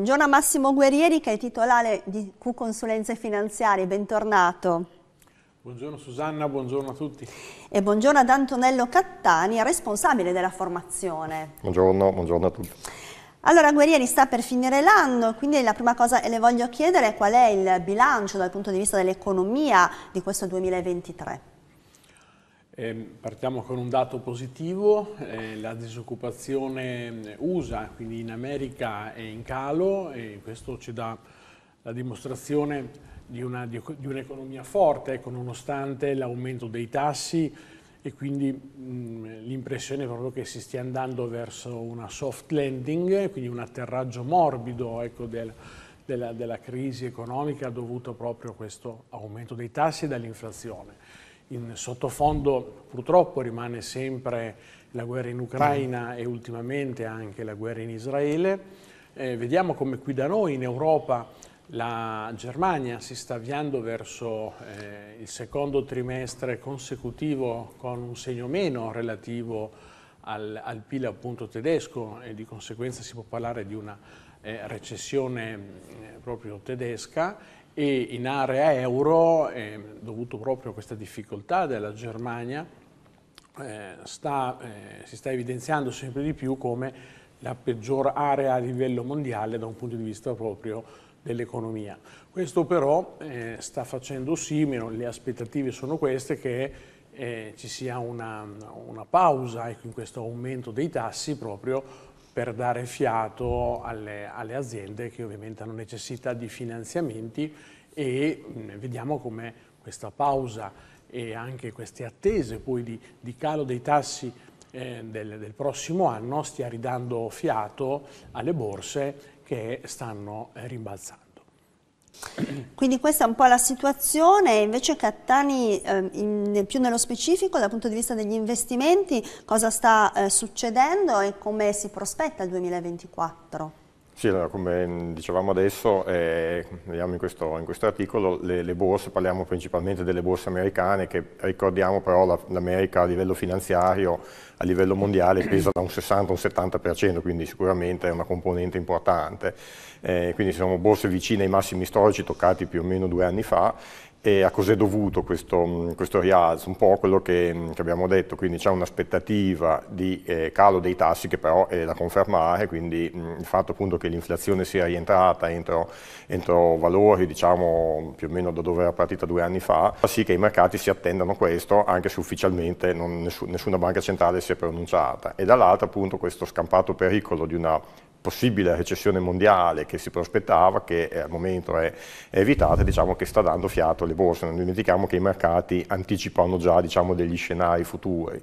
Buongiorno a Massimo Guerrieri che è titolare di Q Consulenze Finanziarie, bentornato. Buongiorno Susanna, buongiorno a tutti. E buongiorno ad Antonello Cattani, responsabile della formazione. Buongiorno, buongiorno a tutti. Allora Guerrieri sta per finire l'anno, quindi la prima cosa che le voglio chiedere è qual è il bilancio dal punto di vista dell'economia di questo 2023. Eh, partiamo con un dato positivo, eh, la disoccupazione eh, USA, quindi in America, è in calo e questo ci dà la dimostrazione di, un'economia un forte, ecco, nonostante l'aumento dei tassi e quindi mm, l'impressione proprio che si stia andando verso una soft landing, quindi un atterraggio morbido ecco, del, della, della crisi economica dovuto proprio a questo aumento dei tassi e dall'inflazione in sottofondo purtroppo rimane sempre la guerra in Ucraina e ultimamente anche la guerra in Israele. Eh, vediamo come qui da noi in Europa la Germania si sta avviando verso eh, il secondo trimestre consecutivo con un segno meno relativo al, al PIL appunto tedesco e di conseguenza si può parlare di una eh, recessione eh, proprio tedesca e in area euro, eh, dovuto proprio a questa difficoltà della Germania, eh, sta, eh, si sta evidenziando sempre di più come la peggior area a livello mondiale da un punto di vista proprio dell'economia. Questo però eh, sta facendo sì, le aspettative sono queste, che eh, ci sia una, una pausa ecco, in questo aumento dei tassi proprio per dare fiato alle, alle aziende che ovviamente hanno necessità di finanziamenti e mm, vediamo come questa pausa e anche queste attese poi di, di calo dei tassi eh, del, del, prossimo anno stia ridando fiato alle borse che stanno rimbalzando. Quindi questa è un po' la situazione, invece Cattani eh, in, più nello specifico dal punto di vista degli investimenti cosa sta eh, succedendo e come si prospetta il 2024? Sì, allora, come dicevamo adesso, eh, vediamo in questo, in questo articolo, le, le, borse, parliamo principalmente delle borse americane che ricordiamo però l'America a livello finanziario, a livello mondiale pesa da un 60 un 70%, quindi sicuramente è una componente importante. Eh, quindi sono borse vicine ai massimi storici toccati più o meno due anni fa e a cos'è dovuto questo, mm, questo, rialzo? Un po' quello che, mm, che abbiamo detto, quindi c'è un'aspettativa di eh, calo dei tassi che però è da confermare, quindi mh, mm, il fatto appunto che l'inflazione sia rientrata entro, entro, valori diciamo più o meno da dove era partita due anni fa, fa sì che i mercati si attendano questo anche se ufficialmente non, nessuna banca centrale si è pronunciata e dall'altro appunto questo scampato pericolo di una possibile recessione mondiale che si prospettava, che al momento è, evitata, diciamo che sta dando fiato alle borse. Non dimentichiamo che i mercati anticipano già diciamo, degli scenari futuri.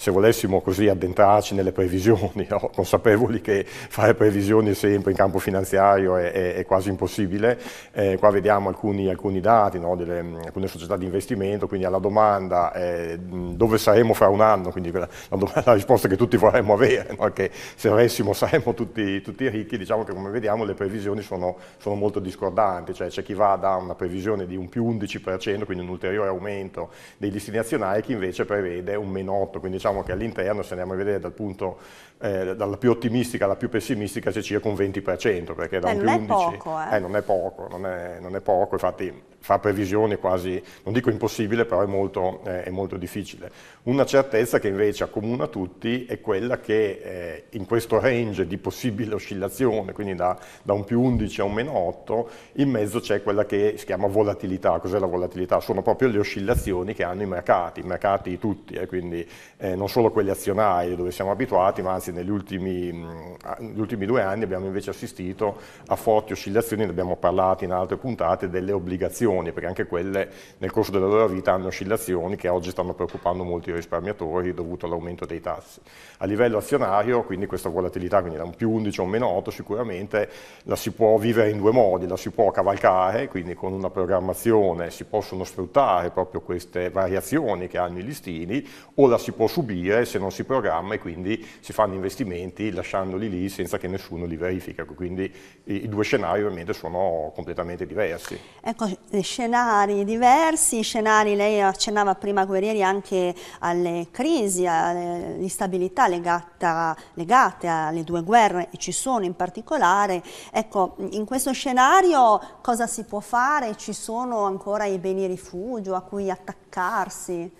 Se volessimo così addentrarci nelle previsioni, no? consapevoli che fare previsioni sempre in campo finanziario è, è, è quasi impossibile, eh, qua vediamo alcuni, alcuni dati, no? Delle, mm, alcune società di investimento, quindi alla domanda eh, mm, dove saremo fra un anno, quindi la, domanda, la risposta che tutti vorremmo avere, no? che se avessimo saremmo tutti tutti, ricchi, diciamo che come vediamo le previsioni sono, sono molto discordanti, cioè c'è chi va da una previsione di un più 11%, quindi un ulteriore aumento dei destinazionari, e chi invece prevede un meno 8, quindi diciamo che all'interno, se andiamo a vedere dal punto, eh, dalla più ottimistica alla più pessimistica, c'è circa un 20%, perché da Beh, un più 11% poco, eh. Eh, non è poco, non è, non è poco, infatti fa previsioni quasi, non dico impossibile, però è molto, eh, è molto, difficile. Una certezza che invece accomuna tutti è quella che eh, in questo range di possibili l'oscillazione, quindi da, da, un più 11 a un meno 8, in mezzo c'è quella che si chiama volatilità. Cos'è la volatilità? Sono proprio le oscillazioni che hanno i mercati, i mercati tutti, eh, quindi eh, non solo quelli azionari dove siamo abituati, ma anzi negli ultimi, mh, negli ultimi due anni abbiamo invece assistito a forti oscillazioni, ne abbiamo parlato in altre puntate, delle obbligazioni, perché anche quelle nel corso della loro vita hanno oscillazioni che oggi stanno preoccupando molti risparmiatori dovuto all'aumento dei tassi. A livello azionario, quindi questa volatilità, quindi da un più 11 o meno 8 sicuramente la si può vivere in due modi, la si può cavalcare, quindi con una programmazione si possono sfruttare proprio queste variazioni che hanno i listini, o la si può subire se non si programma e quindi si fanno investimenti lasciandoli lì senza che nessuno li verifica. Quindi i, i due scenari ovviamente sono completamente diversi. Ecco, eh, scenari diversi, scenari, lei accennava prima guerrieri anche alle crisi, all'instabilità legata, legate alle due guerre, eccetera ci sono in particolare. Ecco, in questo scenario cosa si può fare? Ci sono ancora i beni rifugio a cui attaccarsi?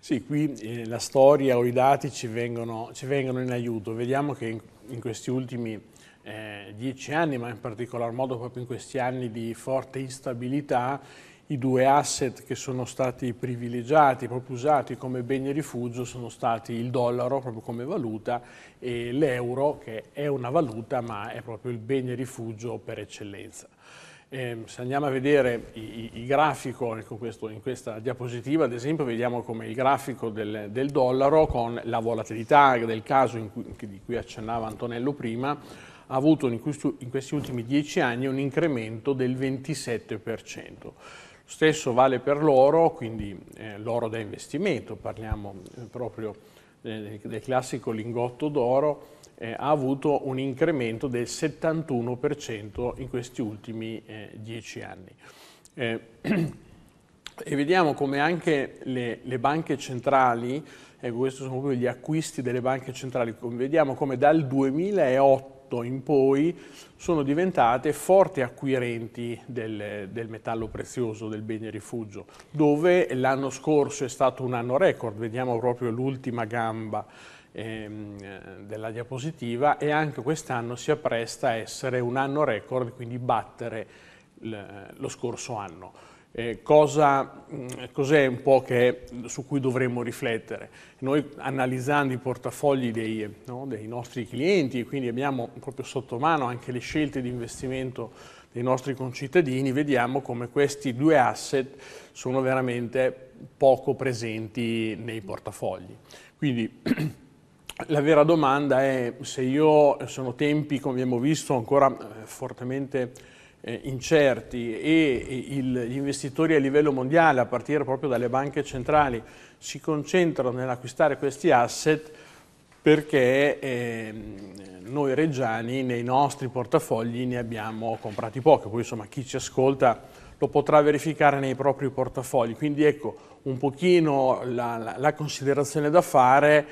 Sì, qui eh, la storia o i dati ci vengono, ci vengono in aiuto. Vediamo che in, in questi ultimi eh, dieci anni, ma in particolar modo proprio in questi anni di forte instabilità, i due asset che sono stati privilegiati, proprio usati come bene rifugio, sono stati il dollaro proprio come valuta e l'euro che è una valuta ma è proprio il bene rifugio per eccellenza. Eh, se andiamo a vedere il grafico, ecco questo, in questa diapositiva ad esempio vediamo come il grafico del, del dollaro con la volatilità del caso cui, di cui accennava Antonello prima, ha avuto in questi, in questi ultimi dieci anni un incremento del 27%. Stesso vale per l'oro, quindi eh, l'oro da investimento, parliamo eh, proprio del, eh, del classico lingotto d'oro, eh, ha avuto un incremento del 71% in questi ultimi eh, dieci anni. Eh, e vediamo come anche le, le banche centrali, ecco questi sono proprio gli acquisti delle banche centrali, vediamo come dal 2008 1998 in poi sono diventate forti acquirenti del, del metallo prezioso, del bene rifugio, dove l'anno scorso è stato un anno record, vediamo proprio l'ultima gamba ehm, della diapositiva e anche quest'anno si appresta a essere un anno record, quindi battere lo scorso anno eh, cosa, mm, cos'è un po' che, su cui dovremmo riflettere. Noi analizzando i portafogli dei, no, dei nostri clienti e quindi abbiamo proprio sotto mano anche le scelte di investimento dei nostri concittadini, vediamo come questi due asset sono veramente poco presenti nei portafogli. Quindi la vera domanda è se io sono tempi, come abbiamo visto, ancora eh, fortemente eh, incerti e il, gli investitori a livello mondiale, a partire proprio dalle banche centrali, si concentrano nell'acquistare questi asset perché eh, noi reggiani nei nostri portafogli ne abbiamo comprati pochi, poi insomma chi ci ascolta lo potrà verificare nei propri portafogli. Quindi ecco, un pochino la, la, la considerazione da fare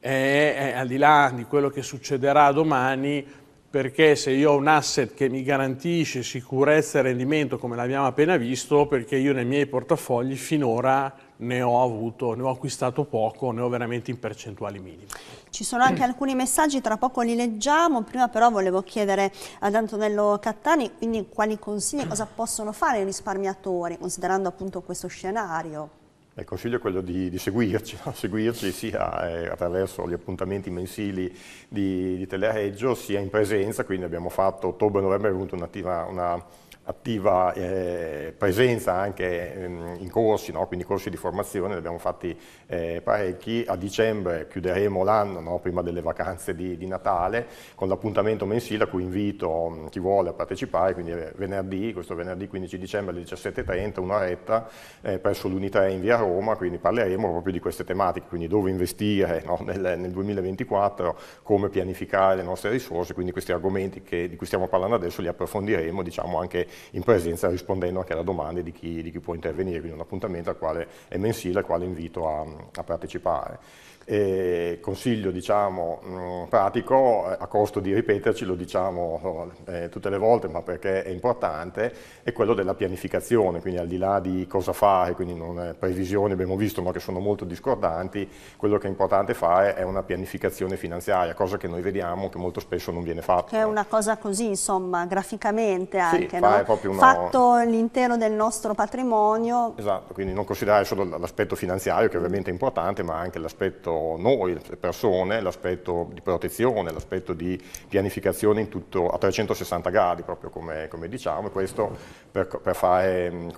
è, è, al di là di quello che succederà domani, perché se io ho un asset che mi garantisce sicurezza e rendimento come l'abbiamo appena visto, perché io nei miei portafogli finora ne ho avuto, ne ho acquistato poco, ne ho veramente in percentuali minime. Ci sono anche alcuni messaggi, tra poco li leggiamo, prima però volevo chiedere ad Antonello Cattani quindi quali consigli, cosa possono fare i risparmiatori considerando appunto questo scenario? Il consiglio è quello di, di seguirci, no? seguirci sia eh, attraverso gli appuntamenti mensili di, di, Telereggio, sia in presenza, quindi abbiamo fatto ottobre-novembre abbiamo avuto una, una attiva eh, presenza anche ehm, in corsi, no? quindi corsi di formazione, ne abbiamo fatti eh, parecchi, a dicembre chiuderemo l'anno no? prima delle vacanze di, di Natale con l'appuntamento mensile a cui invito mh, mm, chi vuole a partecipare, quindi eh, venerdì, questo venerdì 15 dicembre alle 17.30, un'oretta eh, presso l'unità in via Roma, quindi parleremo proprio di queste tematiche, quindi dove investire no? nel, nel, 2024, come pianificare le nostre risorse, quindi questi argomenti che, di cui stiamo parlando adesso li approfondiremo diciamo anche in presenza rispondendo anche alle domande di chi, di chi può intervenire, quindi un appuntamento al quale è mensile, al quale invito a, a partecipare. E consiglio diciamo, mm, pratico, eh, a costo di ripeterci, lo diciamo eh, tutte le volte, ma perché è importante, è quello della pianificazione, quindi al di là di cosa fare, quindi non, previsioni abbiamo visto ma che sono molto discordanti, quello che è importante fare è una pianificazione finanziaria, cosa che noi vediamo che molto spesso non viene fatta. Che è una cosa così, insomma, graficamente anche, sì, no? è proprio uno... fatto l'intero del nostro patrimonio. Esatto, quindi non considerare solo l'aspetto finanziario che ovviamente è importante, ma anche l'aspetto noi, le persone, l'aspetto di protezione, l'aspetto di pianificazione in tutto, a 360 gradi, proprio come, come diciamo, e questo per, per, fare, mm,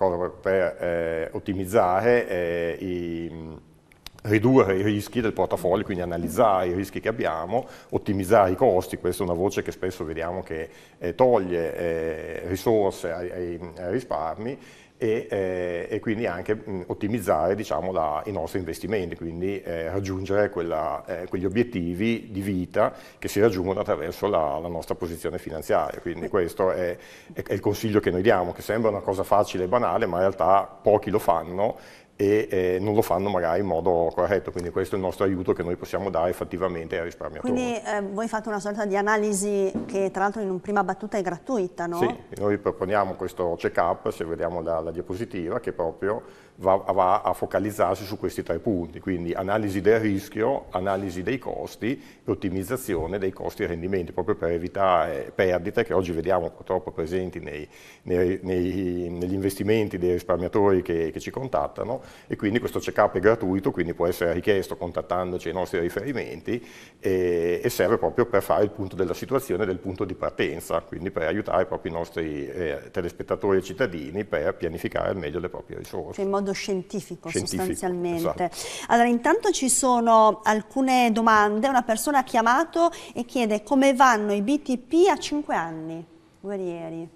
per eh, ottimizzare eh, i ridurre i rischi del portafoglio, quindi analizzare i rischi che abbiamo, ottimizzare i costi, questa è una voce che spesso vediamo che eh, toglie eh, risorse ai, ai, risparmi e, eh, e, quindi anche mh, mm, ottimizzare diciamo, la, i nostri investimenti, quindi eh, raggiungere quella, eh, quegli obiettivi di vita che si raggiungono attraverso la, la nostra posizione finanziaria. Quindi questo è, è, è, il consiglio che noi diamo, che sembra una cosa facile e banale, ma in realtà pochi lo fanno e eh, non lo fanno magari in modo corretto, quindi questo è il nostro aiuto che noi possiamo dare effettivamente ai risparmiatori. Quindi eh, voi fate una sorta di analisi che tra l'altro in un prima battuta è gratuita, no? Sì, noi proponiamo questo check-up, se vediamo la, la, diapositiva, che proprio va, va, a focalizzarsi su questi tre punti, quindi analisi del rischio, analisi dei costi e ottimizzazione dei costi e rendimenti, proprio per evitare perdite che oggi vediamo purtroppo presenti nei, nei, nei, negli investimenti dei risparmiatori che, che ci contattano e quindi questo check-up è gratuito, quindi può essere richiesto contattandoci ai nostri riferimenti e, e, serve proprio per fare il punto della situazione, del punto di partenza, quindi per aiutare proprio i nostri eh, telespettatori e cittadini per pianificare al meglio le proprie risorse. Cioè in modo scientifico, scientifico sostanzialmente. Esatto. Allora intanto ci sono alcune domande, una persona ha chiamato e chiede come vanno i BTP a 5 anni, guerrieri.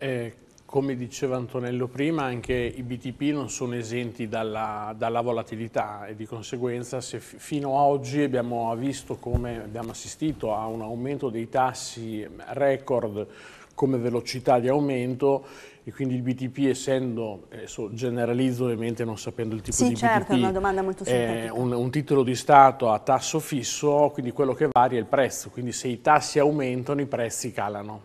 Eh, come diceva Antonello prima, anche i BTP non sono esenti dalla, dalla volatilità e di conseguenza se fino ad oggi abbiamo visto come abbiamo assistito a un aumento dei tassi record come velocità di aumento e quindi il BTP essendo, adesso generalizzo ovviamente non sapendo il tipo sì, di certo, BTP, è, è un, un, titolo di Stato a tasso fisso, quindi quello che varia è il prezzo, quindi se i tassi aumentano i prezzi calano.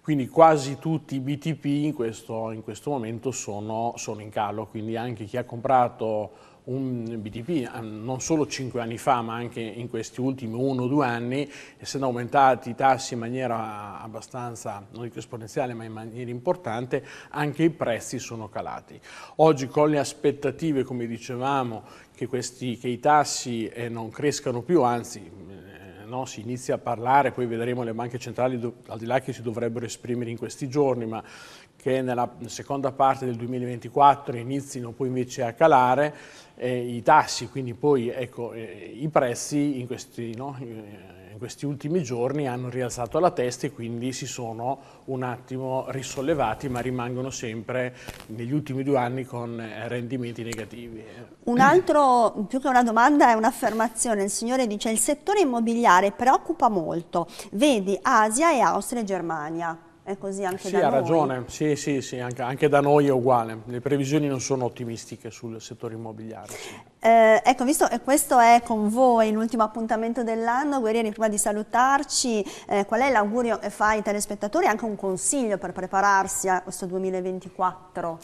Quindi quasi tutti i BTP in questo, in questo momento sono, sono in calo, quindi anche chi ha comprato un BTP eh, non solo 5 anni fa ma anche in questi ultimi 1-2 anni, essendo aumentati i tassi in maniera abbastanza, non dico esponenziale ma in maniera importante, anche i prezzi sono calati. Oggi con le aspettative, come dicevamo, che, questi, che i tassi eh, non crescano più, anzi eh, No, si inizia a parlare, poi vedremo le banche centrali, al di là che si dovrebbero esprimere in questi giorni, ma che nella seconda parte del 2024 inizino poi invece a calare eh, i tassi, quindi poi ecco, eh, i prezzi in questi, no, in questi, ultimi giorni hanno rialzato la testa e quindi si sono un attimo risollevati, ma rimangono sempre negli ultimi due anni con eh, rendimenti negativi. Un altro, più che una domanda, è un'affermazione. Il signore dice il settore immobiliare preoccupa molto, vedi Asia e Austria e Germania. È così anche sì, da noi. Sì, ha ragione, sì, sì, sì anche, anche, da noi è uguale. Le previsioni non sono ottimistiche sul settore immobiliare. Sì. Eh, ecco, visto che questo è con voi l'ultimo appuntamento dell'anno, Guerrieri, prima di salutarci, eh, qual è l'augurio che fa ai telespettatori e anche un consiglio per prepararsi a questo 2024?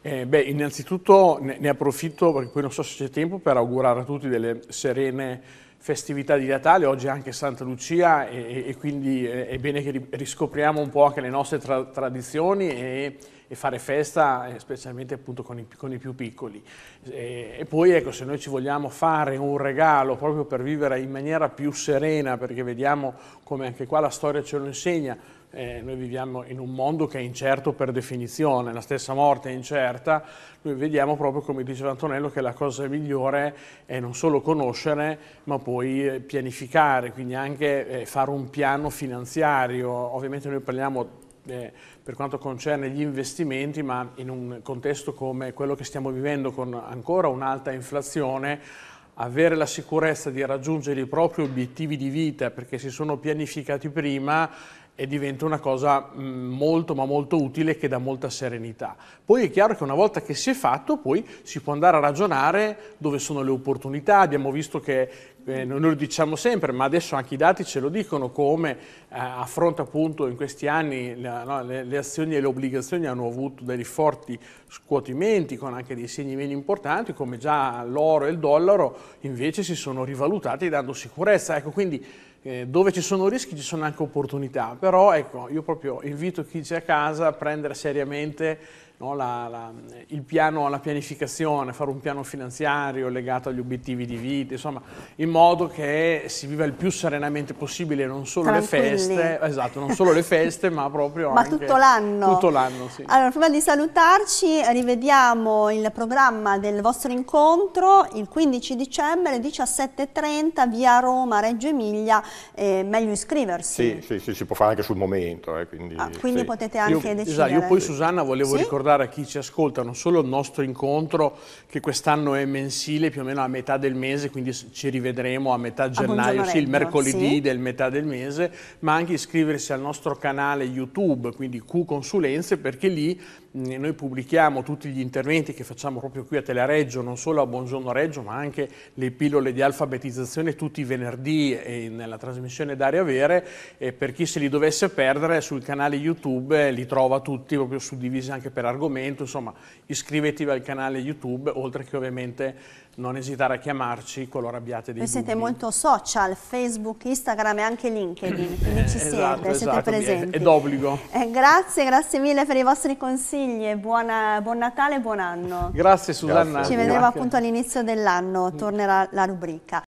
Eh, beh, innanzitutto ne, ne approfitto, perché poi non so se c'è tempo, per augurare a tutti delle serene festività di Natale, oggi è anche Santa Lucia e, e quindi è bene che riscopriamo un po' anche le nostre tra tradizioni e e fare festa, eh, specialmente appunto con i, con i più piccoli. E, e, poi ecco, se noi ci vogliamo fare un regalo proprio per vivere in maniera più serena, perché vediamo come anche qua la storia ce lo insegna, eh, noi viviamo in un mondo che è incerto per definizione, la stessa morte è incerta, noi vediamo proprio come diceva Antonello che la cosa migliore è non solo conoscere ma poi eh, pianificare, quindi anche eh, fare un piano finanziario, ovviamente noi parliamo eh, per quanto concerne gli investimenti, ma in un contesto come quello che stiamo vivendo con ancora un'alta inflazione, avere la sicurezza di raggiungere i propri obiettivi di vita perché si sono pianificati prima e eh, diventa una cosa mm, molto ma molto utile che dà molta serenità. Poi è chiaro che una volta che si è fatto poi si può andare a ragionare dove sono le opportunità, abbiamo visto che eh, noi lo diciamo sempre, ma adesso anche i dati ce lo dicono come eh, a fronte appunto in questi anni la, no, le, le, azioni e le obbligazioni hanno avuto dei forti scuotimenti con anche dei segni meno importanti, come già l'oro e il dollaro invece si sono rivalutati dando sicurezza. Ecco, quindi eh, dove ci sono rischi ci sono anche opportunità, però ecco, io proprio invito chi c'è a casa a prendere seriamente no, la, la, il piano, la pianificazione, fare un piano finanziario legato agli obiettivi di vita, insomma, in modo che si viva il più serenamente possibile, non solo le feste, esatto, non solo le feste, ma proprio ma tutto l'anno. Tutto l'anno, sì. Allora, prima di salutarci, rivediamo il programma del vostro incontro il 15 dicembre alle 17.30 via Roma, Reggio Emilia, eh, meglio iscriversi. Sì, sì, sì, si può fare anche sul momento. Eh, quindi, ah, quindi sì. potete anche io, decidere. Esatto, io poi Susanna volevo sì? ricordare ricordare a chi ci ascolta non solo il nostro incontro che quest'anno è mensile più o meno a metà del mese, quindi ci rivedremo a metà gennaio, a sì, il mercoledì sì. del metà del mese, ma anche iscriversi al nostro canale YouTube, quindi Q Consulenze, perché lì noi pubblichiamo tutti gli interventi che facciamo proprio qui a Telereggio, non solo a Buongiorno Reggio, ma anche le pillole di alfabetizzazione tutti i venerdì e nella trasmissione Daria Vere. E per chi se li dovesse perdere sul canale YouTube eh, li trova tutti proprio suddivisi anche per argomenti argomento, insomma iscrivetevi al canale YouTube, oltre che ovviamente non esitare a chiamarci qualora abbiate dei Voi siete molto social, Facebook, Instagram e anche LinkedIn, quindi ci esatto, siete, esatto, siete esatto, presenti. È, è d'obbligo. Eh, grazie, grazie mille per i vostri consigli e buona, buon Natale e buon anno. Grazie Susanna. Grazie. Ci vedremo grazie. appunto all'inizio dell'anno, tornerà la rubrica.